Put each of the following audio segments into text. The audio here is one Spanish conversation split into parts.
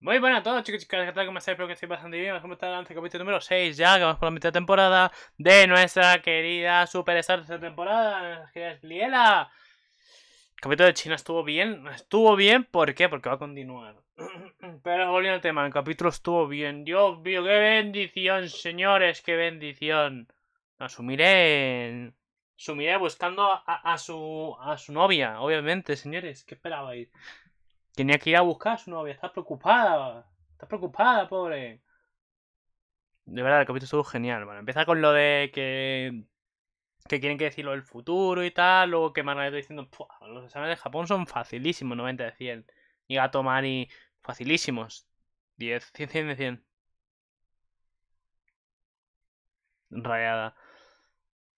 Muy buenas a todos chicos y chicas, ¿qué tal? ¿Cómo estáis? Espero que estéis bastante bien, ¿cómo está el capítulo número 6 ya, que vamos por la mitad de temporada de nuestra querida superstar de temporada, que es Liela. El capítulo de China estuvo bien, estuvo bien, ¿por qué? Porque va a continuar. Pero volviendo al tema, el capítulo estuvo bien. Dios mío, qué bendición, señores, qué bendición. Asumiré. asumiré buscando a, a, su, a su novia, obviamente, señores. ¿Qué esperabais? Tenía que ir a buscar a su novia. Está preocupada. Está preocupada, pobre. De verdad, el capítulo estuvo genial. Bueno, empieza con lo de que. Que quieren que decirlo el futuro y tal. Luego que Margarita diciendo. Los exámenes de Japón son facilísimos, 90 de 100. Y Gato Mari. Facilísimos. 10, 100, 100 100. Rayada.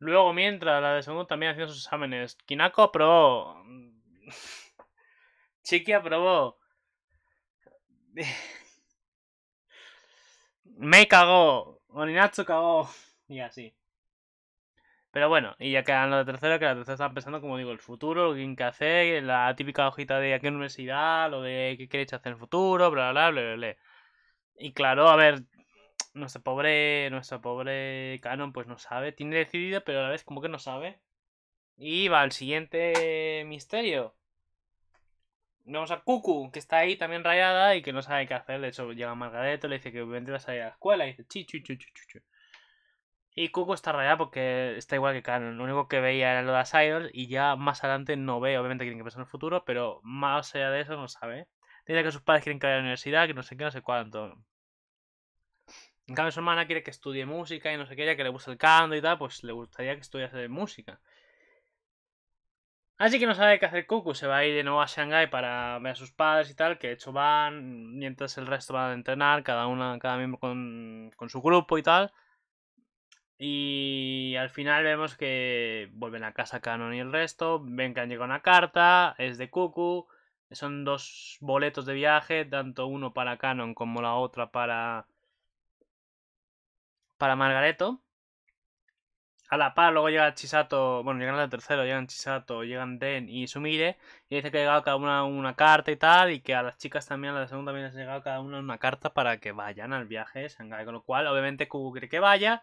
Luego, mientras, la de segundo también hacía sus exámenes. Kinako aprobó. Chiqui aprobó. Me cagó. Oninatsu cagó. Y así. Pero bueno, y ya quedan los de tercero, que la tercera está pensando, como digo, el futuro, lo que hay que hacer, la típica hojita de a qué universidad, lo de qué queréis hacer en el futuro, bla, bla, bla, bla, bla. Y claro, a ver, nuestro pobre, nuestro pobre Canon pues no sabe, tiene decidido, pero a la vez como que no sabe. Y va al siguiente misterio. Vamos a Cucu, que está ahí también rayada y que no sabe qué hacer. De hecho, llega Margareto, le dice que obviamente a ir a la escuela. Y dice, chi, y Kuku está rayada porque está igual que Canon. Lo único que veía era lo de las Idols y ya más adelante no ve. Obviamente tienen que pensar en el futuro, pero más allá de eso no sabe. Dice que sus padres quieren que vaya a la universidad, que no sé qué, no sé cuánto. En cambio, su hermana quiere que estudie música y no sé qué, ya que le gusta el canto y tal, pues le gustaría que estudiase música. Así que no sabe qué hacer Kuku, se va a ir de nuevo a Shanghai para ver a sus padres y tal, que de hecho van, mientras el resto van a entrenar, cada uno cada miembro con, con su grupo y tal. Y al final vemos que vuelven a casa Canon y el resto, ven que han llegado una carta, es de Cuckoo, son dos boletos de viaje, tanto uno para Canon como la otra para para Margareto. A la par, luego llega Chisato, bueno, llegan al tercero, llegan Chisato, llegan Den y Sumire, y dice que ha llegado cada una una carta y tal, y que a las chicas también, a la segunda también les ha llegado cada una una carta para que vayan al viaje con lo cual obviamente Kuku quiere que vaya,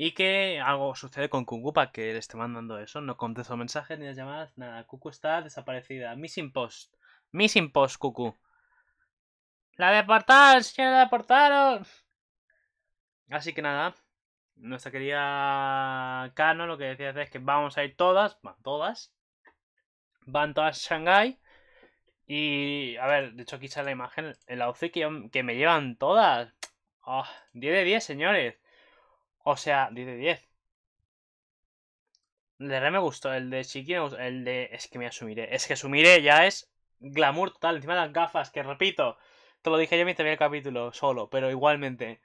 y que algo sucede con para que le esté mandando eso. No contesto mensajes ni las llamadas, nada. Cucu está desaparecida. Missing post. Missing post, Cucu. ¡La deportaron! Se la deportaron! Así que nada. Nuestra querida Cano lo que decía es que vamos a ir todas. Van todas. Van todas a Shanghai. Y, a ver, de hecho aquí está la imagen, el outfit que, que me llevan todas. 10 ah, de 10, señores. O sea, 10 de 10. de Re me gustó, el de Chiqui me el de... Es que me asumiré. Es que asumiré. ya es glamour total, encima de las gafas, que repito, te lo dije yo en vi el capítulo solo, pero igualmente.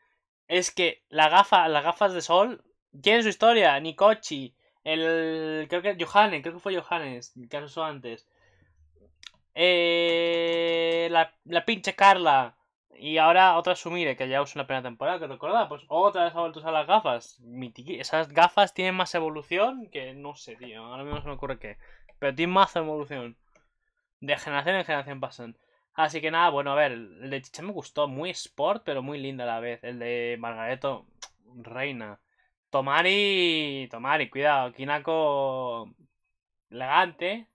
Es que la gafa, las gafas de sol es su historia. Nicochi, el... Creo que Johannes, creo que fue Johannes, que usó antes. Eh, la, la pinche Carla. Y ahora otra Sumire, que ya usó una la primera temporada, que recuerda pues otra vez ha vuelto a usar las gafas. Esas gafas tienen más evolución que no sé, tío. Ahora mismo se me ocurre qué. Pero tienen más evolución. De generación en generación pasan. Así que nada, bueno, a ver, el de Chicha me gustó, muy sport, pero muy linda a la vez. El de Margareto, reina. Tomari, Tomari, cuidado. Kinako, elegante.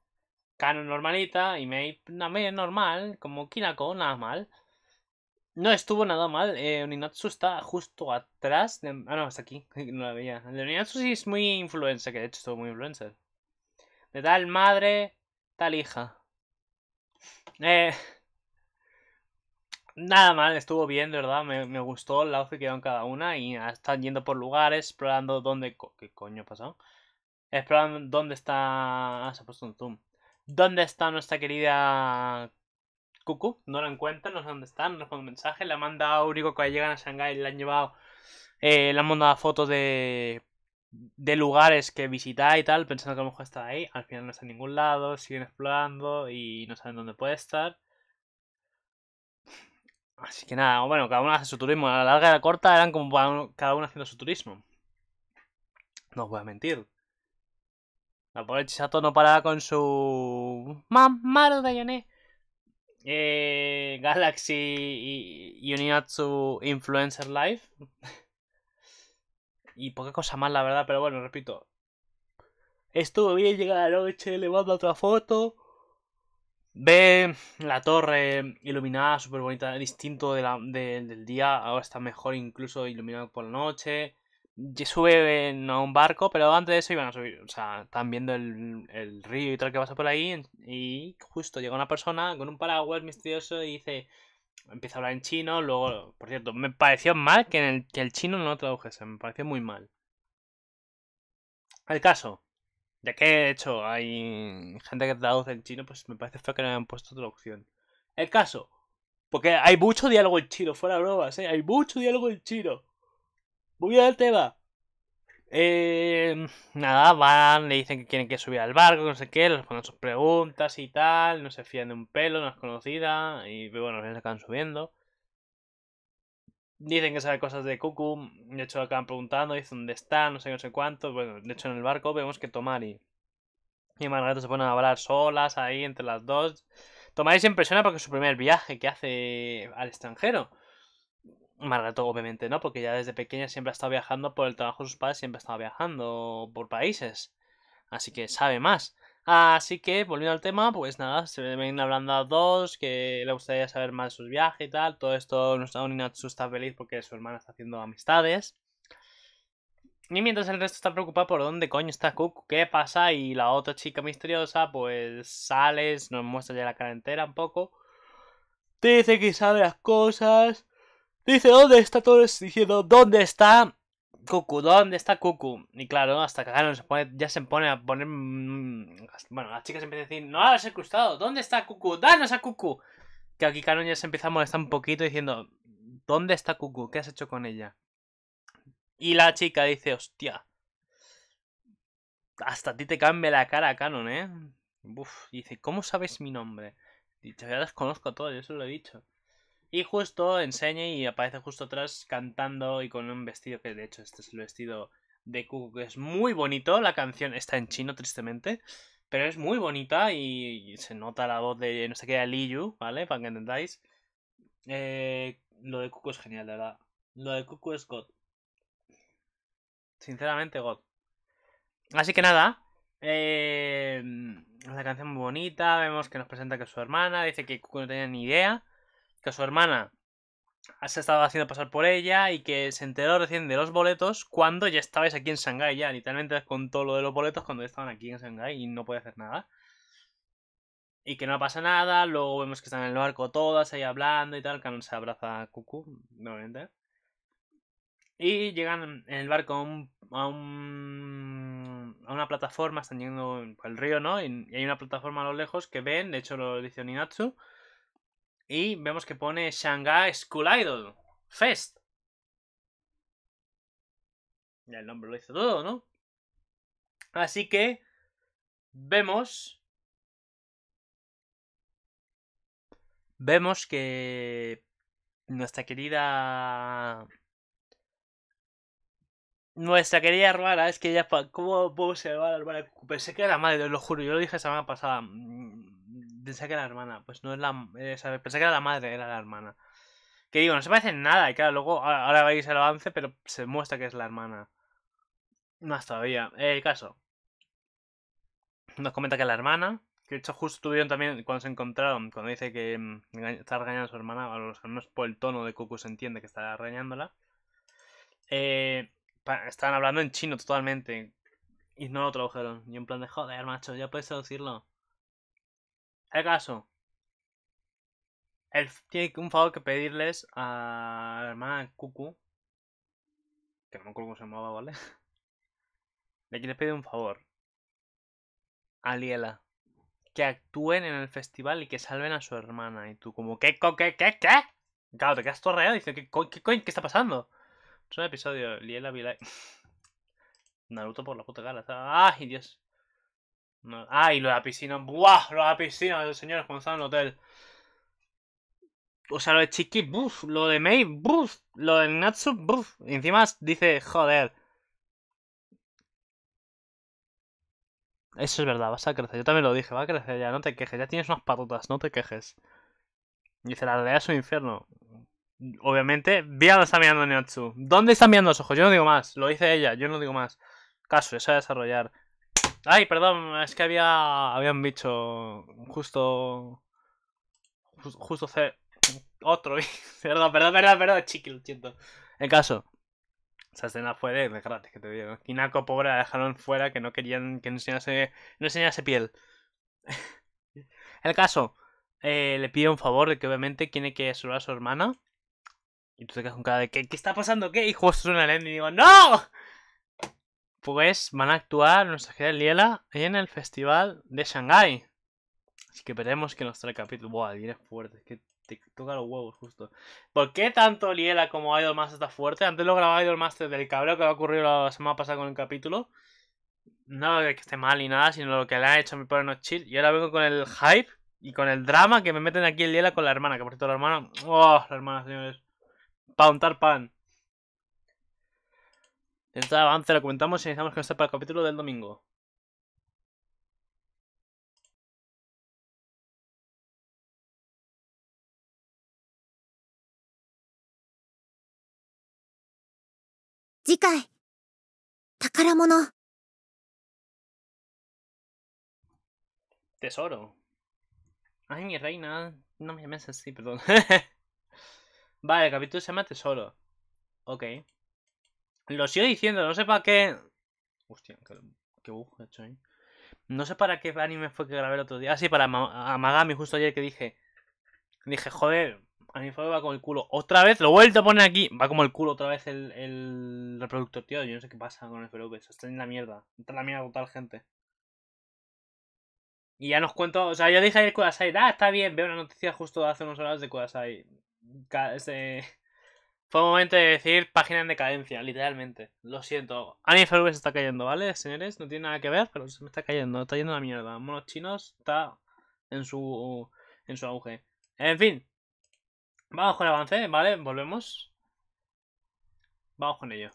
Canon normalita. Y una normal. Como Kinako, nada mal. No estuvo nada mal. Eh, Oninatsu está justo atrás. Ah, no, está aquí. No la veía. El de sí es muy influencer, que de hecho estuvo muy influencer. De tal madre, tal hija. Eh, nada mal, estuvo bien, de verdad. Me, gustó el lado que en cada una. Y están yendo por lugares, explorando dónde. ¿Qué coño ha pasado? Explorando dónde está. Ah, se ha puesto un zoom. ¿Dónde está nuestra querida Cucú, no la encuentran, no sé dónde están, no un mensajes, la manda a Único que llegan a Shanghái, le han llevado, eh, le han mandado fotos de, de lugares que visitar y tal, pensando que a lo mejor está ahí, al final no está en ningún lado, siguen explorando y no saben dónde puede estar. Así que nada, bueno, cada uno hace su turismo. A la larga y a la corta eran como cada uno haciendo su turismo. No os voy a mentir. La pobre Chisato no paraba con su... malo de Yoné eh, Galaxy y, unidad Influencer Life y poca cosa más, la verdad, pero bueno, repito. Estuvo bien, a la noche, le mando otra foto. Ve la torre iluminada, súper bonita, distinto del día. Ahora está mejor incluso iluminado por la noche sube a un barco, pero antes de eso iban a subir, o sea, están viendo el, río y todo lo que pasa por ahí y justo llega una persona con un paraguas misterioso y dice, empieza a hablar en chino, luego, por cierto, me pareció mal que, el, que el chino no lo tradujese, me pareció muy mal. El caso, ya que de hecho hay gente que traduce en chino, pues me parece feo que no hayan puesto traducción. El caso, porque hay mucho diálogo en chino, fuera de bromas, ¿eh? hay mucho diálogo en chino voy al tema. Eh, nada, van, le dicen que quieren que subir al barco, no sé qué, les ponen sus preguntas y tal, no se fían de un pelo, no es conocida, y bueno, les acaban subiendo. Dicen que sabe cosas de Cucu, de hecho acaban preguntando, dicen dónde están, no sé no sé cuánto, bueno, de hecho en el barco vemos que Tomari y Margarita se ponen a hablar solas ahí entre las dos. Tomari se impresiona porque es su primer viaje que hace al extranjero. Margarito obviamente no, porque ya desde pequeña siempre ha estado viajando por el trabajo de sus padres, siempre ha estado viajando por países. Así que sabe más. Así que, volviendo al tema, pues nada, se ven hablando a dos, que le gustaría saber más de sus viajes y tal. Todo esto, nuestra Uninatsu está feliz porque su hermana está haciendo amistades. Y mientras el resto está preocupado por dónde coño está cook qué pasa, y la otra chica misteriosa, pues sales, nos muestra ya la cara entera un poco. dice que sabe las cosas. Dice, ¿dónde está todo Diciendo, ¿dónde está Cucu? ¿Dónde está Cucu? Y claro, hasta que canon se pone, ya se pone a poner... Mm, bueno, las chicas empieza a decir, no se ha ¿dónde está Cucu? ¡Danos a Cucu! Que aquí canon ya se empieza a molestar un poquito diciendo, ¿dónde está Cucu? ¿Qué has hecho con ella? Y la chica dice, hostia. Hasta a ti te cambia la cara, Canon, ¿eh? Uf, dice, ¿cómo sabes mi nombre? Dicho, ya las conozco todas, yo se lo he dicho. Y justo enseña y aparece justo atrás cantando y con un vestido que de hecho este es el vestido de Kuku que es muy bonito. La canción está en chino tristemente, pero es muy bonita y, se nota la voz de no sé qué de Yu ¿vale? Para que entendáis. Eh, lo de Kuku es genial, de verdad. Lo de Kuku es God. Sinceramente, God. Así que nada, eh, la canción muy bonita, vemos que nos presenta que es su hermana, dice que Kuku no tenía ni idea su hermana se estaba haciendo pasar por ella y que se enteró recién de los boletos cuando ya estabais aquí en Shanghái ya. Literalmente con todo lo de los boletos cuando ya estaban aquí en Shanghái y no puede hacer nada. Y que no pasa nada, luego vemos que están en el barco todas ahí hablando y tal, Canon se abraza a Cucu, nuevamente. Y llegan en el barco a, un, a, una plataforma, están yendo por el río, ¿no? Y, hay una plataforma a lo lejos que ven, de hecho lo dice Ninatsu, y vemos que pone Shanghai School Idol Fest. Ya el nombre lo hizo todo, ¿no? Así que vemos. Vemos que nuestra querida. Nuestra querida rara es que ya ¿Cómo puedo ser Rara? Pensé que era madre, lo juro, yo lo dije la semana pasada pensé que era la hermana. Pues no es la. Eh, pensé que era la madre, era la hermana. Que digo, no se en nada. Y claro, luego ahora, vais veis el avance, pero se muestra que es la hermana. Más todavía. Eh, el caso. Nos comenta que es la hermana. Que de hecho justo tuvieron también cuando se encontraron, cuando dice que mm, está regañando a su hermana, o los por el tono de Coco se entiende que está regañándola. Eh, estaban hablando en chino totalmente. Y no lo tradujeron. Y en plan de joder, macho, ya puedes traducirlo. El caso. Él tiene un favor que pedirles a la hermana Cucu. Que no me acuerdo cómo se llamaba, ¿vale? Le quiere pedir un favor. A Liela. Que actúen en el festival y que salven a su hermana. Y tú como, ¿qué, qué, qué, qué? Claro, te quedas torreado diciendo, ¿qué, qué, qué, qué está pasando? Es un episodio, Liela Vila... Naruto por la puta cara. ¡Ay, ah, Dios! Ah, y lo de la piscina. ¡Buah! Lo de la piscina, señores, cuando están en el hotel. O sea, lo de Chiqui, buf. Lo de Mei, buf. Lo de Natsu, buf. Y encima dice, joder. Eso es verdad, vas a crecer. Yo también lo dije, va a crecer ya, no te quejes. Ya tienes unas patotas, no te quejes. Dice, la realidad es un infierno. Obviamente, ¿vía dónde está mirando Natsu. ¿Dónde está mirando los ojos? Yo no digo más. Lo dice ella, yo no digo más. Caso, eso a desarrollar. Ay, perdón, es que había, había un bicho justo... Justo, hace... Otro Perdón, perdón, perdón, perdón, chiqui, lo siento. El caso, esa escena fue de gratis que te digo. Kinako, pobre, la dejaron fuera, que no querían que no enseñase, no enseñase piel. El caso, eh, le pide un favor de que obviamente tiene que salvar a su hermana. Y tú te quedas con cara de, ¿qué, qué está pasando? ¿Qué? Y justo suena end y digo, ¡No! pues van a actuar nuestra querida Liela en el festival de Shanghai. Así que veremos que nos trae el capítulo. Buah, Liela es fuerte, es que te toca los huevos justo. ¿Por qué tanto Liela como Idolmaster está fuerte? Antes lo grababa Idolmaster del cabreo que ha ocurrido la semana pasada con el capítulo. No que esté mal ni nada, sino lo que le ha hecho a mi pobre No Chill. Y ahora vengo con el hype y con el drama que me meten aquí el Liela con la hermana. Que por cierto, la hermana... ¡Oh, la hermana, señores! pauntar untar pan. Dentro de avance lo comentamos y necesitamos que nos para el capítulo del domingo. Tesoro. Ay, mi reina. No me llames así, perdón. vale, el capítulo se llama Tesoro. Ok. Lo sigo diciendo, no sé para qué... Hostia, qué, hecho No sé para qué anime fue que grabé el otro día. Ah, sí, para Amagami, justo ayer que dije... Dije, joder, fue va como el culo. Otra vez, lo vuelto a poner aquí. Va como el culo otra vez el, reproductor, tío. Yo no sé qué pasa con el eso Está en la mierda. Está en la mierda total, gente. Y ya nos cuento. O sea, yo dije ayer Kudasai. Ah, está bien. Veo una noticia justo hace unos horas de Kudasai. Ese, fue momento de decir página en decadencia, literalmente. Lo siento. AniFLV se está cayendo, ¿vale, señores? No tiene nada que ver, pero se me está cayendo. Está yendo a la mierda. Monos chinos está en su, en su auge. En fin. Vamos con el avance, ¿vale? Volvemos. Vamos con ello.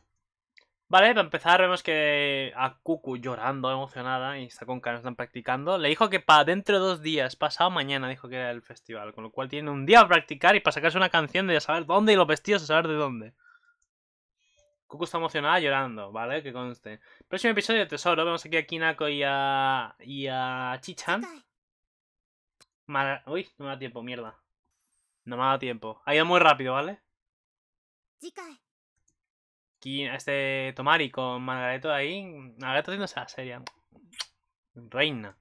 Vale, para empezar vemos que a Cucu llorando, emocionada, y está con Karen, están practicando. Le dijo que para dentro de dos días, pasado mañana, dijo que era el festival. Con lo cual tiene un día a practicar y para sacarse una canción de saber dónde y los vestidos a saber de dónde. Cucu está emocionada llorando, ¿vale? Que conste. Próximo episodio de Tesoro. Vemos aquí a Kinako y a. y a Chichan. Uy, no me da tiempo, mierda. No me da tiempo. Ha ido muy rápido, ¿vale? este Tomari con Margareto ahí, Margareto haciéndose la serie. Reina.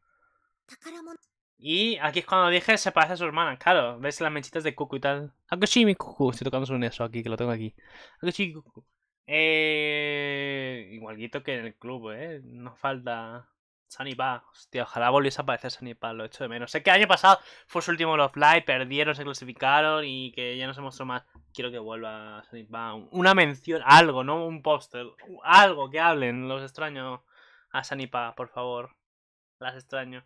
Y aquí es cuando dije se parece a su hermana, claro, ves las mechitas de Cucu y tal. Akushimi Cucu, estoy tocando un eso aquí, que lo tengo aquí. Akushimi Cucu. Eh, igualito que en el club, eh, no falta Sanipa, hostia, ojalá volviese a aparecer Sanipa, lo echo de menos. Sé que el año pasado fue su último Love Live, perdieron, se clasificaron y que ya no se mostró más. Quiero que vuelva Sanipa. Una mención, algo, no un póster. Algo que hablen, los extraño a Sanipa, por favor. Las extraño.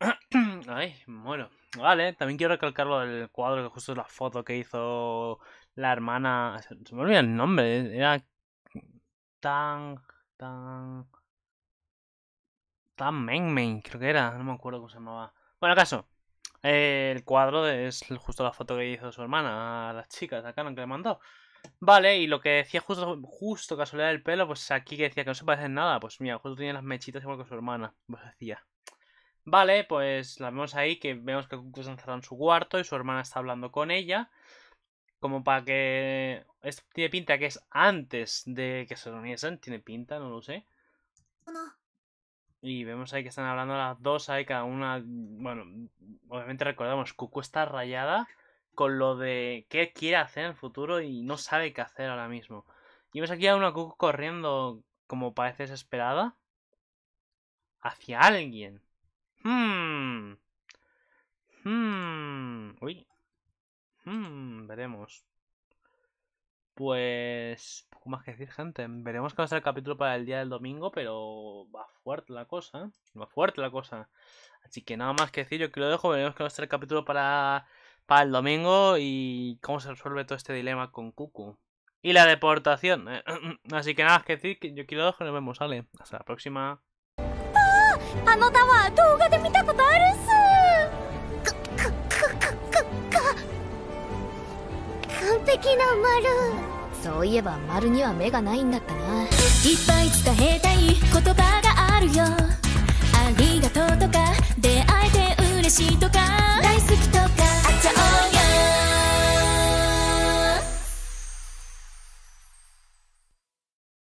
Ay, bueno. Vale, también quiero recalcar lo del cuadro, que justo es la foto que hizo la hermana. Se me olvida el nombre, era. Tan. Tan. Tan main creo que era, no me acuerdo cómo se llamaba. Bueno, acaso, eh, el cuadro es justo la foto que hizo su hermana a las chicas, acá no que le mandó. Vale, y lo que decía justo, justo casualidad del pelo, pues aquí que decía que no se parecen nada, pues mira, justo tenía las mechitas igual que su hermana, pues decía. Vale, pues la vemos ahí, que vemos que se está en su cuarto y su hermana está hablando con ella. Como para que... Esto tiene pinta que es antes de que se reuniesen, tiene pinta, no lo sé. Y vemos ahí que están hablando las dos, ahí cada una. Bueno, obviamente recordamos, Cucu está rayada con lo de qué quiere hacer en el futuro y no sabe qué hacer ahora mismo. Y vemos aquí a una Cucu corriendo, como parece desesperada, hacia alguien. Hmm. Hmm. Uy. Hmm, veremos. Pues poco más que decir, gente. Veremos cómo va el capítulo para el día del domingo, pero va fuerte la cosa. Va fuerte la cosa. Así que nada más que decir, yo quiero, lo dejo. Veremos cómo va el capítulo para, para el domingo y cómo se resuelve todo este dilema con Cucu. Y la deportación. Eh, así que nada más que decir, yo quiero lo dejo. Nos vemos, sale. Hasta la próxima. Ah, 敵な丸そういえば丸には目がないんだったないっぱい伝えたい言葉があるよありがとうとか出会えて嬉しいとか大好きとかあっちゃおうよ